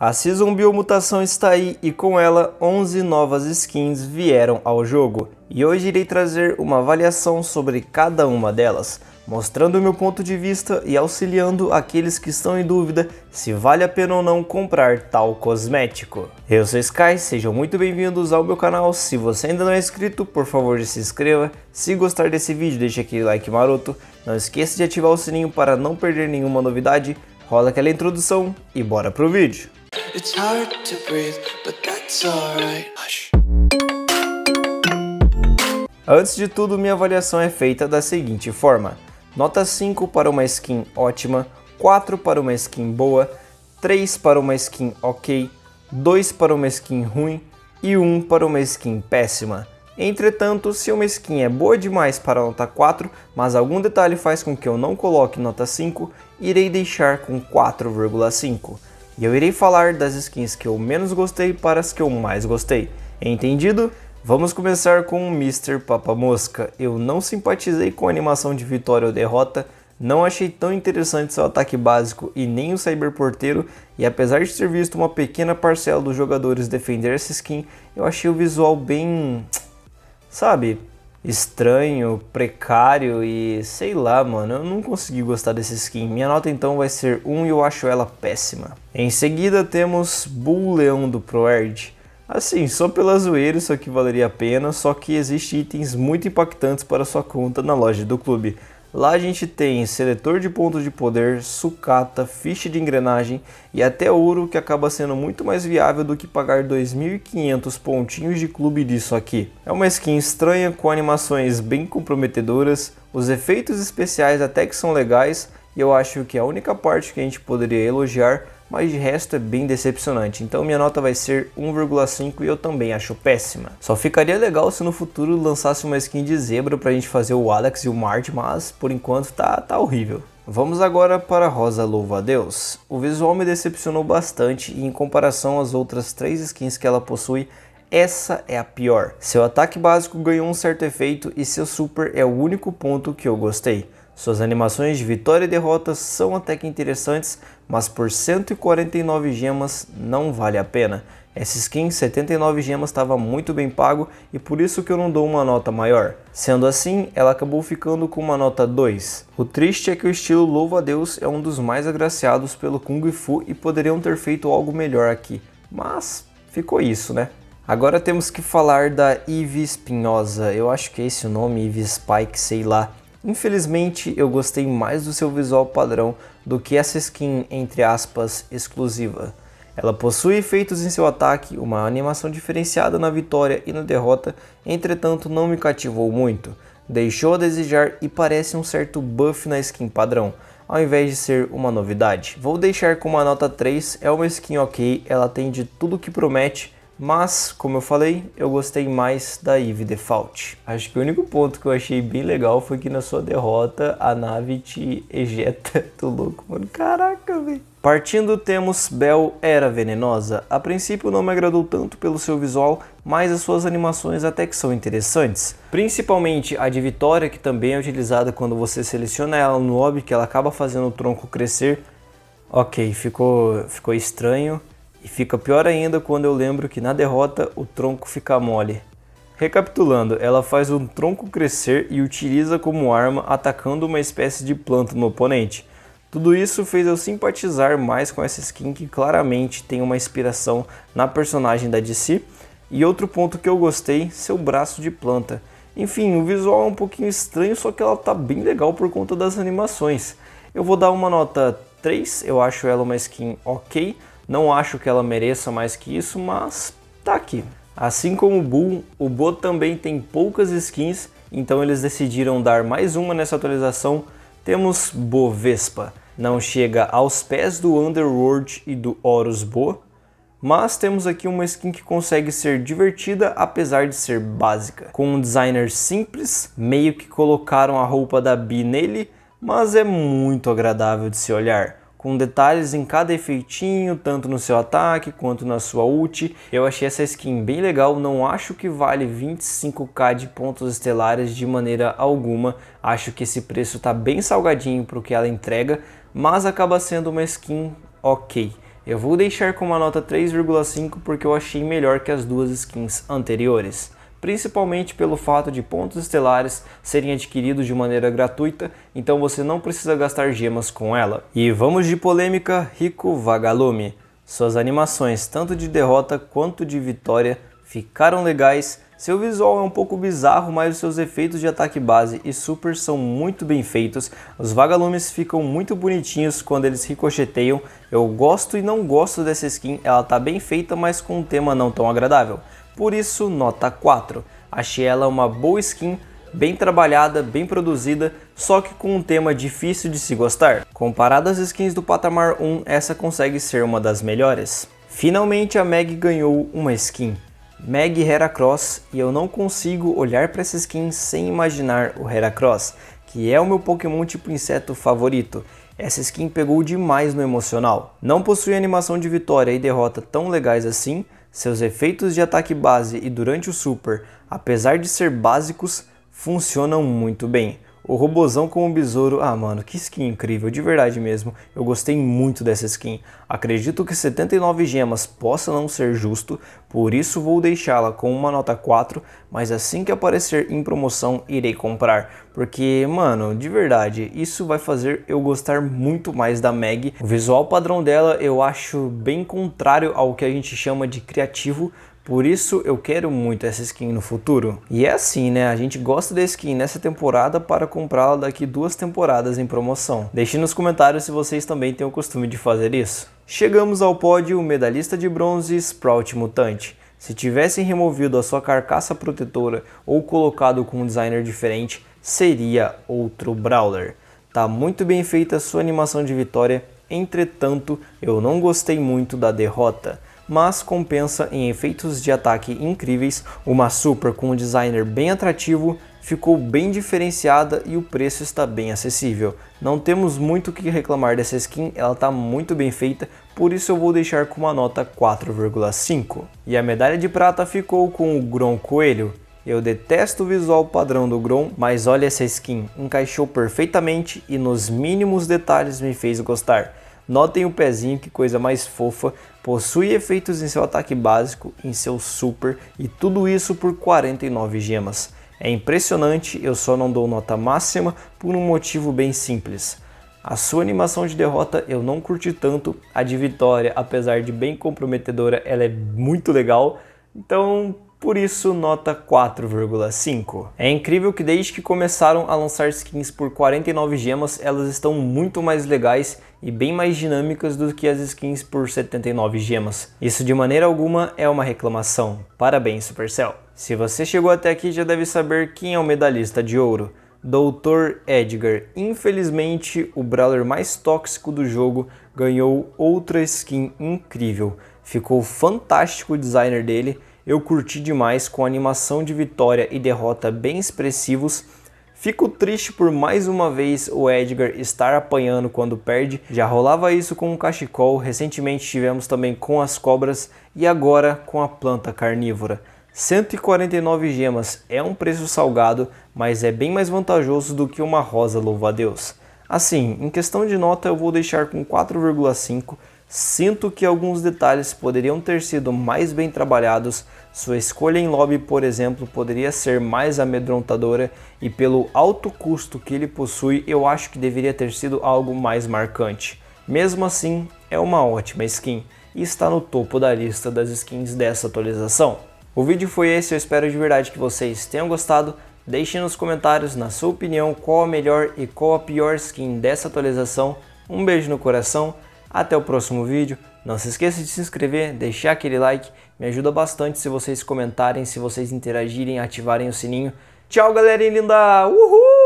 A Season mutação está aí e com ela 11 novas skins vieram ao jogo e hoje irei trazer uma avaliação sobre cada uma delas, mostrando o meu ponto de vista e auxiliando aqueles que estão em dúvida se vale a pena ou não comprar tal cosmético. Eu sou Sky, sejam muito bem-vindos ao meu canal, se você ainda não é inscrito, por favor se inscreva, se gostar desse vídeo deixe aquele like maroto, não esqueça de ativar o sininho para não perder nenhuma novidade, rola aquela introdução e bora pro vídeo. It's hard to breathe, but that's alright. Antes de tudo, minha avaliação é feita da seguinte forma: nota 5 para uma skin ótima, 4 para uma skin boa, 3 para uma skin ok, 2 para uma skin ruim e 1 para uma skin péssima. Entretanto, se uma skin é boa demais para nota 4, mas algum detalhe faz com que eu não coloque nota 5, irei deixar com 4,5. E eu irei falar das skins que eu menos gostei para as que eu mais gostei. Entendido? Vamos começar com o Mr. Papa Mosca. Eu não simpatizei com a animação de vitória ou derrota, não achei tão interessante seu ataque básico e nem o Cyber Porteiro. e apesar de ter visto uma pequena parcela dos jogadores defender essa skin, eu achei o visual bem... sabe? estranho, precário e sei lá, mano, eu não consegui gostar desse skin. Minha nota então vai ser 1 e eu acho ela péssima. Em seguida temos Bull Leão do Proerd. Assim, só pela zoeira isso aqui valeria a pena, só que existem itens muito impactantes para sua conta na loja do clube. Lá a gente tem seletor de pontos de poder, sucata, ficha de engrenagem e até ouro que acaba sendo muito mais viável do que pagar 2.500 pontinhos de clube disso aqui. É uma skin estranha com animações bem comprometedoras, os efeitos especiais até que são legais e eu acho que a única parte que a gente poderia elogiar mas de resto é bem decepcionante, então minha nota vai ser 1,5 e eu também acho péssima. Só ficaria legal se no futuro lançasse uma skin de zebra pra gente fazer o Alex e o Marte, mas por enquanto tá, tá horrível. Vamos agora para Rosa Louva a Deus. O visual me decepcionou bastante e em comparação às outras três skins que ela possui, essa é a pior. Seu ataque básico ganhou um certo efeito e seu super é o único ponto que eu gostei. Suas animações de vitória e derrota são até que interessantes, mas por 149 gemas não vale a pena. Essa skin 79 gemas estava muito bem pago e por isso que eu não dou uma nota maior. Sendo assim, ela acabou ficando com uma nota 2. O triste é que o estilo louva a Deus é um dos mais agraciados pelo Kung Fu e poderiam ter feito algo melhor aqui. Mas ficou isso, né? Agora temos que falar da Eve Espinhosa. Eu acho que é esse o nome, Eve Spike, sei lá. Infelizmente, eu gostei mais do seu visual padrão do que essa skin, entre aspas, exclusiva. Ela possui efeitos em seu ataque, uma animação diferenciada na vitória e na derrota, entretanto não me cativou muito. Deixou a desejar e parece um certo buff na skin padrão, ao invés de ser uma novidade. Vou deixar com uma nota 3, é uma skin ok, ela tem de tudo que promete, mas, como eu falei, eu gostei mais da Eve Default. Acho que o único ponto que eu achei bem legal foi que na sua derrota a nave te ejeta. Tô louco, mano. Caraca, velho. Partindo, temos Bel Era Venenosa. A princípio não me agradou tanto pelo seu visual, mas as suas animações até que são interessantes. Principalmente a de Vitória, que também é utilizada quando você seleciona ela no hobby, que ela acaba fazendo o tronco crescer. Ok, ficou, ficou estranho. E fica pior ainda quando eu lembro que na derrota o tronco fica mole. Recapitulando, ela faz um tronco crescer e utiliza como arma atacando uma espécie de planta no oponente. Tudo isso fez eu simpatizar mais com essa skin que claramente tem uma inspiração na personagem da DC. E outro ponto que eu gostei, seu braço de planta. Enfim, o visual é um pouquinho estranho, só que ela tá bem legal por conta das animações. Eu vou dar uma nota 3, eu acho ela uma skin ok, não acho que ela mereça mais que isso, mas tá aqui. Assim como o Bull, o Bo também tem poucas skins, então eles decidiram dar mais uma nessa atualização. Temos Bovespa. Não chega aos pés do Underworld e do Horus Bo, mas temos aqui uma skin que consegue ser divertida apesar de ser básica. Com um designer simples, meio que colocaram a roupa da Bee nele, mas é muito agradável de se olhar com detalhes em cada efeitinho, tanto no seu ataque quanto na sua ult. Eu achei essa skin bem legal, não acho que vale 25k de pontos estelares de maneira alguma. Acho que esse preço tá bem salgadinho para o que ela entrega, mas acaba sendo uma skin ok. Eu vou deixar com uma nota 3,5 porque eu achei melhor que as duas skins anteriores principalmente pelo fato de pontos estelares serem adquiridos de maneira gratuita, então você não precisa gastar gemas com ela. E vamos de polêmica Rico Vagalume. Suas animações, tanto de derrota quanto de vitória, ficaram legais. Seu visual é um pouco bizarro, mas os seus efeitos de ataque base e super são muito bem feitos. Os vagalumes ficam muito bonitinhos quando eles ricocheteiam. Eu gosto e não gosto dessa skin, ela tá bem feita, mas com um tema não tão agradável por isso nota 4. Achei ela uma boa skin, bem trabalhada, bem produzida, só que com um tema difícil de se gostar. Comparada às skins do patamar 1, essa consegue ser uma das melhores. Finalmente a Meg ganhou uma skin. Meg Heracross e eu não consigo olhar para essa skin sem imaginar o Heracross, que é o meu Pokémon tipo inseto favorito. Essa skin pegou demais no emocional. Não possui animação de vitória e derrota tão legais assim, seus efeitos de ataque base e durante o super, apesar de ser básicos, funcionam muito bem. O robozão com o besouro, ah mano, que skin incrível, de verdade mesmo. Eu gostei muito dessa skin. Acredito que 79 gemas possa não ser justo, por isso vou deixá-la com uma nota 4, mas assim que aparecer em promoção irei comprar. Porque, mano, de verdade, isso vai fazer eu gostar muito mais da Meg. O visual padrão dela eu acho bem contrário ao que a gente chama de criativo, por isso eu quero muito essa skin no futuro. E é assim, né? A gente gosta da skin nessa temporada para comprá-la daqui duas temporadas em promoção. Deixe nos comentários se vocês também têm o costume de fazer isso. Chegamos ao pódio medalhista de bronze Sprout Mutante. Se tivessem removido a sua carcaça protetora ou colocado com um designer diferente, seria outro Brawler. Tá muito bem feita a sua animação de vitória, entretanto, eu não gostei muito da derrota mas compensa em efeitos de ataque incríveis, uma Super com um designer bem atrativo, ficou bem diferenciada e o preço está bem acessível. Não temos muito o que reclamar dessa skin, ela está muito bem feita, por isso eu vou deixar com uma nota 4,5. E a medalha de prata ficou com o Gron Coelho, eu detesto o visual padrão do Grom, mas olha essa skin, encaixou perfeitamente e nos mínimos detalhes me fez gostar. Notem o pezinho, que coisa mais fofa. Possui efeitos em seu ataque básico, em seu super e tudo isso por 49 gemas. É impressionante, eu só não dou nota máxima por um motivo bem simples. A sua animação de derrota eu não curti tanto, a de vitória, apesar de bem comprometedora, ela é muito legal. Então, por isso nota 4,5. É incrível que desde que começaram a lançar skins por 49 gemas, elas estão muito mais legais e bem mais dinâmicas do que as skins por 79 gemas. Isso de maneira alguma é uma reclamação. Parabéns Supercell. Se você chegou até aqui já deve saber quem é o medalhista de ouro. Doutor Edgar, infelizmente o brawler mais tóxico do jogo ganhou outra skin incrível. Ficou fantástico o designer dele eu curti demais com a animação de vitória e derrota bem expressivos. Fico triste por mais uma vez o Edgar estar apanhando quando perde. Já rolava isso com o cachecol, recentemente tivemos também com as cobras e agora com a planta carnívora. 149 gemas é um preço salgado, mas é bem mais vantajoso do que uma rosa louva-a-Deus. Assim, em questão de nota eu vou deixar com 4,5 Sinto que alguns detalhes poderiam ter sido mais bem trabalhados, sua escolha em lobby, por exemplo, poderia ser mais amedrontadora e pelo alto custo que ele possui, eu acho que deveria ter sido algo mais marcante. Mesmo assim, é uma ótima skin e está no topo da lista das skins dessa atualização. O vídeo foi esse, eu espero de verdade que vocês tenham gostado. Deixe nos comentários, na sua opinião, qual a melhor e qual a pior skin dessa atualização. Um beijo no coração até o próximo vídeo. Não se esqueça de se inscrever, deixar aquele like, me ajuda bastante se vocês comentarem, se vocês interagirem, ativarem o sininho. Tchau, galerinha linda! Uhul!